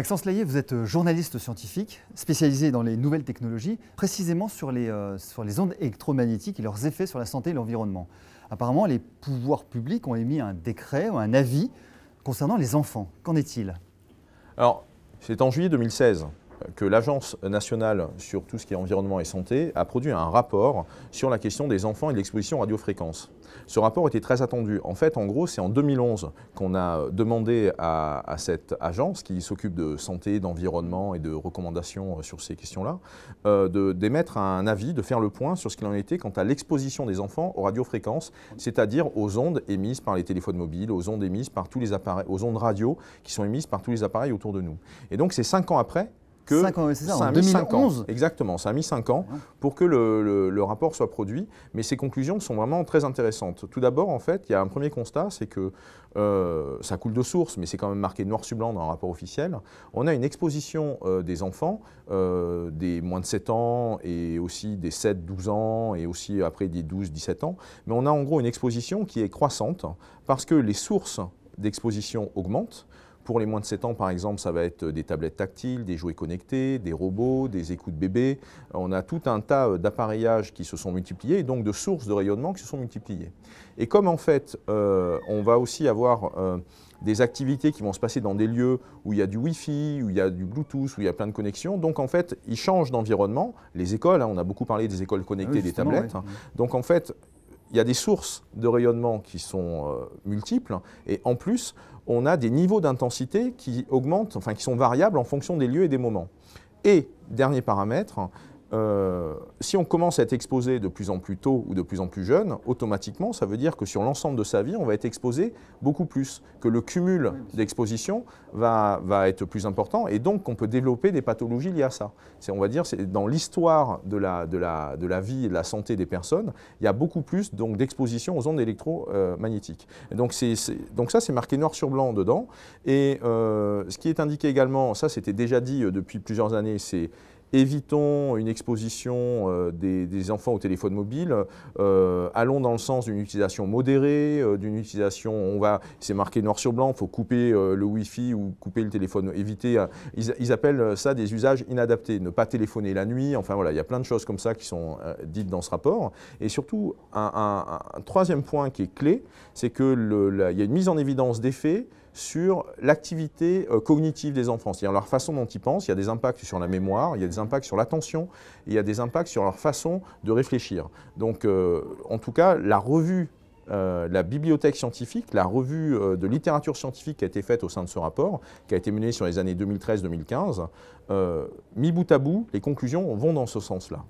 Maxence Layet, vous êtes euh, journaliste scientifique, spécialisé dans les nouvelles technologies, précisément sur les, euh, sur les ondes électromagnétiques et leurs effets sur la santé et l'environnement. Apparemment, les pouvoirs publics ont émis un décret ou un avis concernant les enfants. Qu'en est-il Alors, c'est en juillet 2016 que l'Agence nationale sur tout ce qui est environnement et santé a produit un rapport sur la question des enfants et de l'exposition aux radiofréquences. Ce rapport était très attendu. En fait, en gros, c'est en 2011 qu'on a demandé à, cette agence qui s'occupe de santé, d'environnement et de recommandations euh, sur ces questions-là, euh, d'émettre un avis, de faire le point sur ce qu'il en était quant à l'exposition des enfants aux radiofréquences, c'est-à-dire aux ondes émises par les téléphones mobiles, aux ondes émises par tous les appareils, aux ondes radio qui sont émises par tous les appareils autour de nous. Et donc, c'est cinq ans après ans, ça, 2011 Exactement, ça a mis 5 ans pour que le, rapport soit produit, mais ces conclusions sont vraiment très intéressantes. Tout d'abord, en fait, il y a un premier constat, c'est que euh, ça coule de source, mais c'est quand même marqué noir sur blanc dans un rapport officiel, on a une exposition euh, des enfants, euh, des moins de 7 ans et aussi des 7-12 ans et aussi après des 12-17 ans, mais on a en gros une exposition qui est croissante parce que les sources d'exposition augmentent, pour les moins de 7 ans, par exemple, ça va être des tablettes tactiles, des jouets connectés, des robots, des écoutes bébés. On a tout un tas euh, d'appareillages qui se sont multipliés et donc de sources de rayonnement qui se sont multipliées. Et comme en fait, euh, on va aussi avoir euh, des activités qui vont se passer dans des lieux où il y a du Wi-Fi, où il y a du Bluetooth, où il y a plein de connexions. Donc en fait, ils changent d'environnement. Les écoles, hein, on a beaucoup parlé des écoles connectées, ah des tablettes. Donc en fait, il y a des sources de rayonnement qui sont euh, multiples et en plus, on a des niveaux d'intensité qui augmentent, enfin qui sont variables en fonction des lieux et des moments. Et dernier paramètre, euh, si on commence à être exposé de plus en plus tôt ou de plus en plus jeune, automatiquement, ça veut dire que sur l'ensemble de sa vie, on va être exposé beaucoup plus, que le cumul d'exposition va, va, être plus important et donc qu'on peut développer des pathologies liées à ça. On va dire, dans l'histoire de la, de, la, de la, vie et de la santé des personnes, il y a beaucoup plus d'exposition aux ondes électromagnétiques. donc, c'est donc ça, c'est marqué noir sur blanc dedans. Et euh, ce qui est indiqué également, ça c'était déjà dit euh, depuis plusieurs années, c'est évitons une exposition euh, des, enfants au téléphone mobile, euh, allons dans le sens d'une utilisation modérée, euh, d'une utilisation, on va, c'est marqué noir sur blanc, il faut couper le Wi-Fi ou couper le téléphone, éviter, ils, appellent ça des usages inadaptés, ne pas téléphoner la nuit, enfin voilà, il y a plein de choses comme ça qui sont dites dans ce rapport. Et surtout, un, un troisième point qui est clé, c'est qu'il y a une mise en évidence des faits, sur l'activité euh, cognitive des enfants, c'est-à-dire leur façon dont ils pensent. Il y a des impacts sur la mémoire, il y a des impacts sur l'attention, il y a des impacts sur leur façon de réfléchir. Donc, euh, en tout cas, la revue euh, la bibliothèque scientifique, la revue de littérature scientifique qui a été faite au sein de ce rapport, qui a été menée sur les années 2013-2015, euh, mis bout à bout, les conclusions vont dans ce sens-là.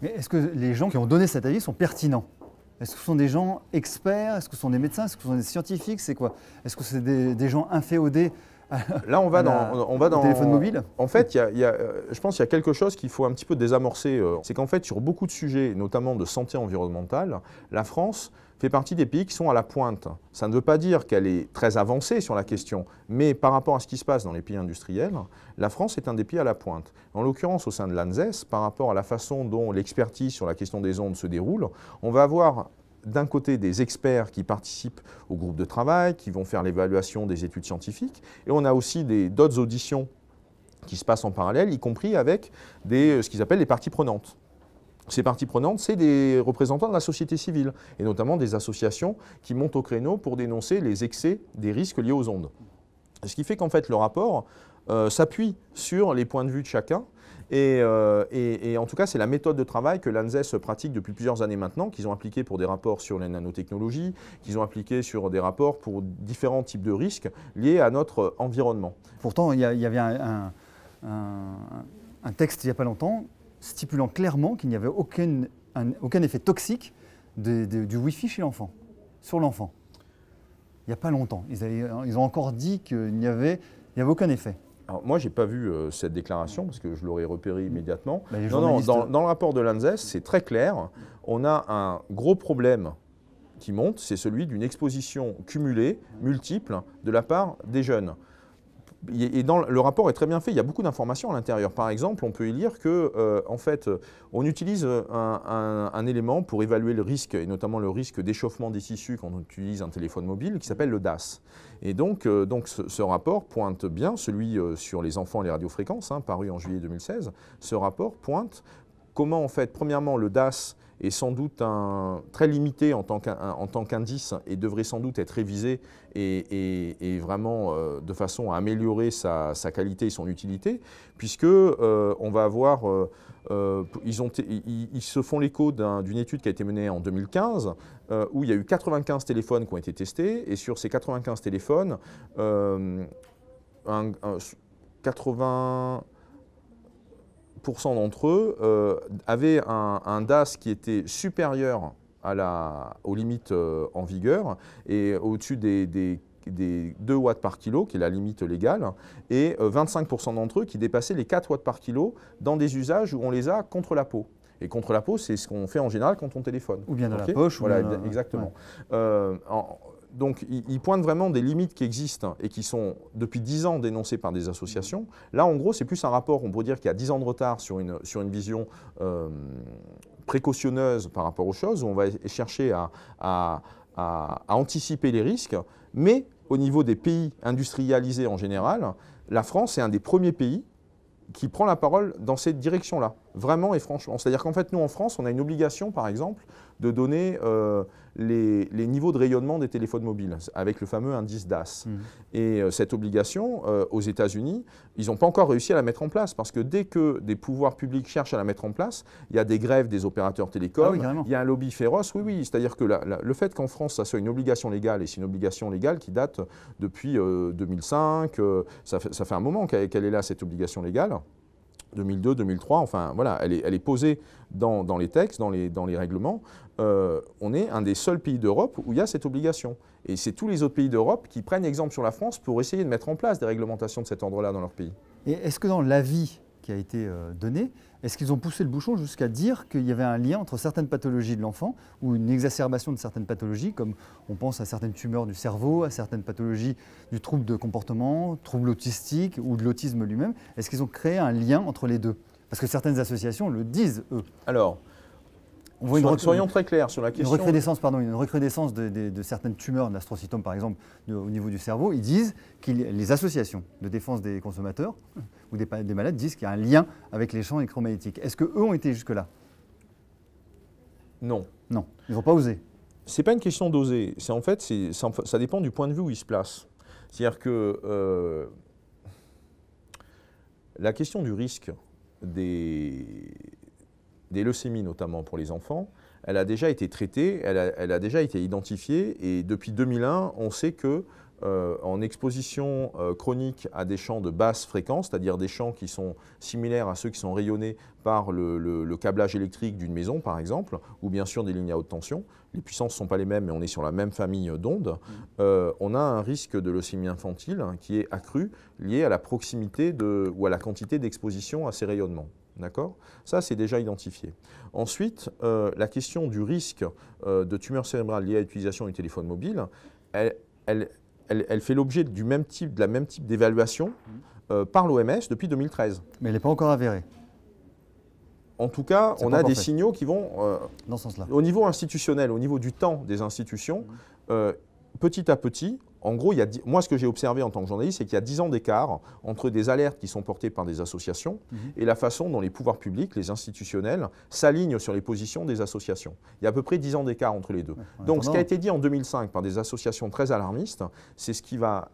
Mais est-ce que les gens qui ont donné cet avis sont pertinents est-ce que ce sont des gens experts Est-ce que ce sont des médecins Est-ce que ce sont des scientifiques C'est quoi Est-ce que c'est des, des, gens inféodés Là, on va, dans, on va dans. téléphone mobile En fait, euh, je pense qu'il y a quelque chose qu'il faut un petit peu désamorcer. Euh, c'est qu'en fait, sur beaucoup de sujets, notamment de santé environnementale, la France fait partie des pays qui sont à la pointe. Ça ne veut pas dire qu'elle est très avancée sur la question, mais par rapport à ce qui se passe dans les pays industriels, la France est un des pays à la pointe. En l'occurrence, au sein de l'ANSES, par rapport à la façon dont l'expertise sur la question des ondes se déroule, on va avoir d'un côté des experts qui participent au groupe de travail, qui vont faire l'évaluation des études scientifiques, et on a aussi d'autres auditions qui se passent en parallèle, y compris avec ce qu'ils appellent les parties prenantes ces parties prenantes, c'est des représentants de la société civile, et notamment des associations qui montent au créneau pour dénoncer les excès des risques liés aux ondes. Ce qui fait qu'en fait, le rapport euh, s'appuie sur les points de vue de chacun, euh, et, en tout cas, c'est la méthode de travail que l'ANSES e pratique depuis plusieurs années maintenant, qu'ils ont appliqué pour des rapports sur les nanotechnologies, qu'ils ont appliqué sur des rapports pour différents types de risques liés à notre environnement. Pourtant, il y, avait un, un texte il n'y a pas longtemps stipulant clairement qu'il n'y avait aucun, effet toxique du Wi-Fi chez l'enfant, sur l'enfant. Il n'y a pas longtemps. Euh, ils, ont encore dit qu'il n'y avait, aucun effet. Alors, moi, je n'ai pas vu euh, cette déclaration parce que je l'aurais repéré immédiatement. Bah, non, dans, euh, dans, le rapport de l'ANSES, e c'est très clair. On a un gros problème qui monte, c'est celui d'une exposition cumulée, multiple, de la part des jeunes dans le rapport est très bien fait, il y a beaucoup d'informations à l'intérieur. Par exemple, on peut y lire que, euh, en fait, euh, on utilise euh, un, élément pour évaluer le risque, et notamment le risque d'échauffement des tissus quand on utilise un téléphone mobile, qui s'appelle le DAS. Et donc, ce, rapport pointe bien, celui sur les enfants et les radiofréquences, hein, paru en juillet 2016, ce rapport pointe comment en fait, premièrement, le DAS est sans doute un, très limité en tant qu'indice et devrait sans doute être révisé et, vraiment euh, de façon à améliorer sa, qualité et son utilité, puisque euh, on va avoir, euh, ils, se font l'écho d'une étude qui a été menée en 2015, où il y a eu 95 téléphones qui ont été testés, et sur ces 95 téléphones, 80 d'entre eux euh, avaient un, DAS qui était supérieur à la, aux limites euh, en vigueur et au-dessus des, des, des, 2 watts par kilo, qui est la limite légale, et 25% euh, d'entre eux qui dépassaient les 4 watts par kilo dans des usages où on les a contre la peau. Et contre la peau, c'est ce qu'on fait en général quand on téléphone. Ou bien dans la poche. Voilà, exactement donc, ils pointent vraiment des limites qui existent et qui sont depuis 10 ans dénoncées par des associations. Là, en gros, c'est plus un rapport, on pourrait dire qu'il y a 10 ans de retard sur une, vision euh, précautionneuse par rapport aux choses, où on va chercher à anticiper les risques, mais au niveau des pays industrialisés en général, la France est un des premiers pays qui prend la parole dans cette direction-là, vraiment et franchement. C'est-à-dire qu'en fait, nous, en France, on a une obligation, par exemple, de donner euh, les, niveaux de rayonnement des téléphones mobiles avec le fameux indice DAS. Mhm. Et euh, cette obligation, euh, aux États-Unis, ils n'ont pas encore réussi à la mettre en place parce que dès que des pouvoirs publics cherchent à la mettre en place, il y a des grèves des opérateurs télécoms, ah il y a un lobby féroce. Oui, oui, c'est-à-dire que le fait qu'en France, ça soit une obligation légale, et c'est une obligation légale qui date depuis 2005, ça fait un moment qu'elle est là, cette obligation légale. 2002, 2003, enfin voilà, elle est, posée dans, les textes, dans les, dans les règlements. Euh, on est un des seuls pays d'Europe où il y a cette obligation. Et c'est tous les autres pays d'Europe qui prennent exemple sur la France pour essayer de mettre en place des réglementations de cet ordre-là dans leur pays. Et est-ce que dans la vie qui a été euh, donné, est-ce qu'ils ont poussé le bouchon jusqu'à dire qu'il y avait un lien entre certaines pathologies de l'enfant ou une exacerbation de certaines pathologies, comme on pense à certaines tumeurs du cerveau, à certaines pathologies du trouble de comportement, trouble autistique ou de l'autisme lui-même Est-ce qu'ils ont créé un lien entre les deux Parce que certaines associations le disent, eux. Alors, soyons très clairs sur la question. Une recrudescence, pardon, une recrudescence de, certaines tumeurs, de l'astrocytome par exemple, au niveau du cerveau. Ils disent que les associations de défense des consommateurs ou des, malades disent qu'il y a un lien avec les champs électromagnétiques. Est-ce qu'eux ont été jusque-là Non. Non, ils n'ont pas osé. n'est pas une question d'oser. C'est en fait, ça, dépend du point de vue où ils se placent. C'est-à-dire que euh, la question du risque des des leucémies notamment pour les enfants, elle a déjà été traitée, elle a, déjà été identifiée et depuis 2001, on sait que euh, en exposition euh, chronique à des champs de basse fréquence, c'est-à-dire des champs qui sont similaires à ceux qui sont rayonnés par le, câblage électrique d'une maison, par exemple, ou bien sûr des lignes à haute tension, les puissances ne sont pas les mêmes, mais on est sur la même famille d'ondes, euh, on a un risque de leucémie infantile hein, qui est accru lié à la proximité de, ou à la quantité d'exposition à ces rayonnements. D'accord Ça, c'est déjà identifié. Ensuite, euh, la question du risque euh, de tumeur cérébrale liée à l'utilisation du téléphone mobile, elle, fait l'objet du même type, de la même type d'évaluation mhm. euh, par l'OMS depuis 2013. Mais elle n'est pas encore avérée. En tout cas, on a des signaux qui vont... Dans ce sens-là. Au niveau institutionnel, au niveau du temps des institutions, mhm. petit à petit, en gros, moi, ce que j'ai observé en tant que journaliste, c'est qu'il y a 10 ans d'écart entre des alertes qui sont portées par des associations mhm. et la façon dont les pouvoirs publics, les institutionnels, s'alignent sur les positions des associations. Il y a à peu près 10 ans d'écart entre les deux. Donc, ce qui a été dit en 2005 par des associations très alarmistes, c'est ce qui va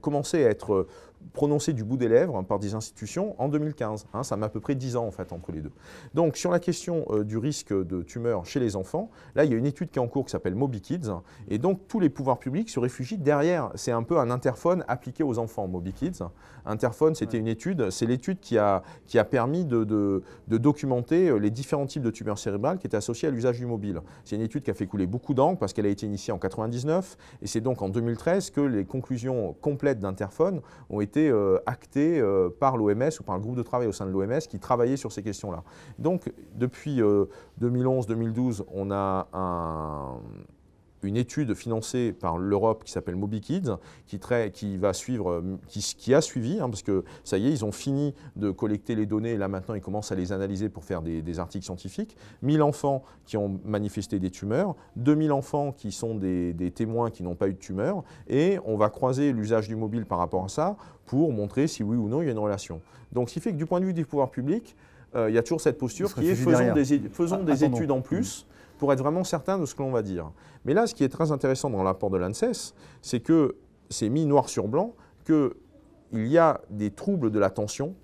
commencer à être prononcé du bout des lèvres par des institutions en 2015. Hein, ça met à peu près 10 ans en fait entre les deux. Donc sur la question euh, du risque de tumeur chez les enfants, là il y a une étude qui est en cours qui s'appelle MobiKids et donc tous les pouvoirs publics se réfugient derrière. C'est un peu un interphone appliqué aux enfants, MobiKids. Interphone c'était une étude, c'est l'étude qui a, qui a permis de, documenter euh, les différents types de tumeurs cérébrales qui étaient associés à l'usage du mobile. C'est une étude qui a fait couler beaucoup d'encre parce qu'elle a été initiée en 99 et c'est donc en 2013 que les conclusions complètes d'Interphone ont été euh, acté euh, par l'OMS ou par un groupe de travail au sein de l'OMS qui travaillait sur ces questions-là. Donc, depuis 2011-2012, euh, on a un, une étude financée par l'Europe qui s'appelle MobiKids, qui, qui, va suivre, euh, qui, a suivi, hein, parce que ça y est, ils ont fini de collecter les données, et là maintenant ils commencent à les analyser pour faire des, articles scientifiques. 1000 enfants qui ont manifesté des tumeurs, 2000 enfants qui sont des, témoins qui n'ont pas eu de tumeur, et on va croiser l'usage du mobile par rapport à ça pour montrer si oui ou non il y a une relation. Donc ce qui fait que du point de vue du pouvoir public, euh, il y a toujours cette posture qui est faisons des, ah, études en mm. plus pour être vraiment certain de ce que l'on va dire. Mais là, ce qui est très intéressant dans l'apport de l'ANSES, c'est que c'est mis noir sur blanc qu'il y a des troubles de l'attention,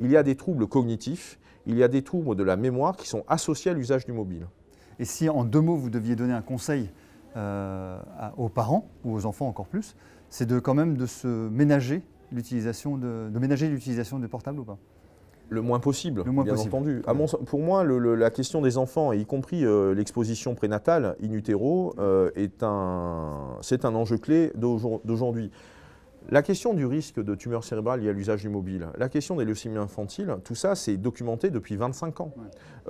Il y a des troubles cognitifs, il y a des troubles de la mémoire qui sont associés à l'usage du mobile. Et si en deux mots vous deviez donner un conseil euh, aux parents ou aux enfants encore plus, c'est de quand même de se ménager l'utilisation de, de ménager l'utilisation de portable ou pas le moins possible, bien entendu. pour moi, la question des enfants, y compris euh, l'exposition prénatale in utero, euh, est un, c'est un enjeu clé d'aujourd'hui. La question du risque de tumeur cérébrale liée à l'usage du mobile, la question des leucémies infantiles, tout ça, c'est documenté depuis 25 ans.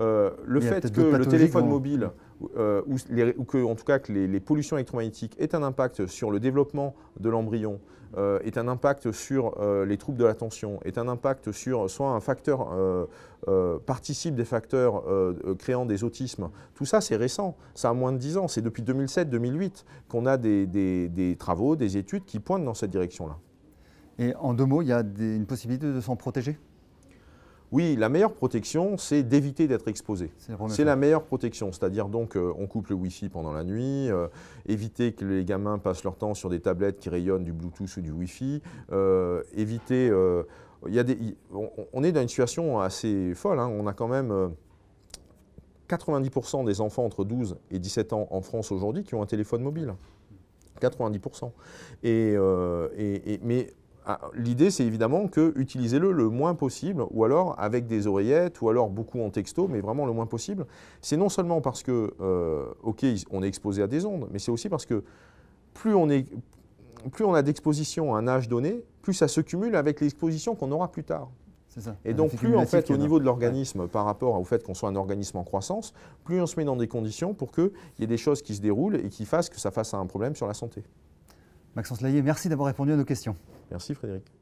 Euh, le fait que le téléphone mobile... Euh, ou, que, en tout cas, que les, pollutions électromagnétiques aient un impact sur le développement de l'embryon, euh, est un impact sur euh, les troubles de l'attention, est un impact sur soit un facteur euh, participe des facteurs créant des autismes. Tout ça, c'est récent, ça a moins de 10 ans. C'est depuis 2007-2008 qu'on a des, travaux, des études qui pointent dans cette direction-là. Et en deux mots, il y a une possibilité de s'en protéger oui, la meilleure protection, c'est d'éviter d'être exposé. C'est la meilleure protection, c'est-à-dire donc euh, on coupe le Wi-Fi pendant la nuit, euh, éviter que les gamins passent leur temps sur des tablettes qui rayonnent du Bluetooth ou du Wi-Fi, euh, éviter... des, on, est dans une situation assez folle, hein. on a quand même... 90% des enfants entre 12 et 17 ans en France aujourd'hui qui ont un téléphone mobile. 90%. mais ah, l'idée, c'est évidemment que utilisez-le le moins possible, ou alors avec des oreillettes, ou alors beaucoup en texto, mais vraiment le moins possible. C'est non seulement parce que, euh, ok, on est exposé à des ondes, mais c'est aussi parce que plus on, a d'exposition à un âge donné, plus ça se cumule avec l'exposition qu'on aura plus tard. Et donc plus en fait au niveau de l'organisme par rapport au fait qu'on soit un organisme en croissance, plus on se met dans des conditions pour qu'il y ait des choses qui se déroulent et qui fassent que ça fasse un problème sur la santé. Maxence Layet, merci d'avoir répondu à nos questions. Merci Frédéric.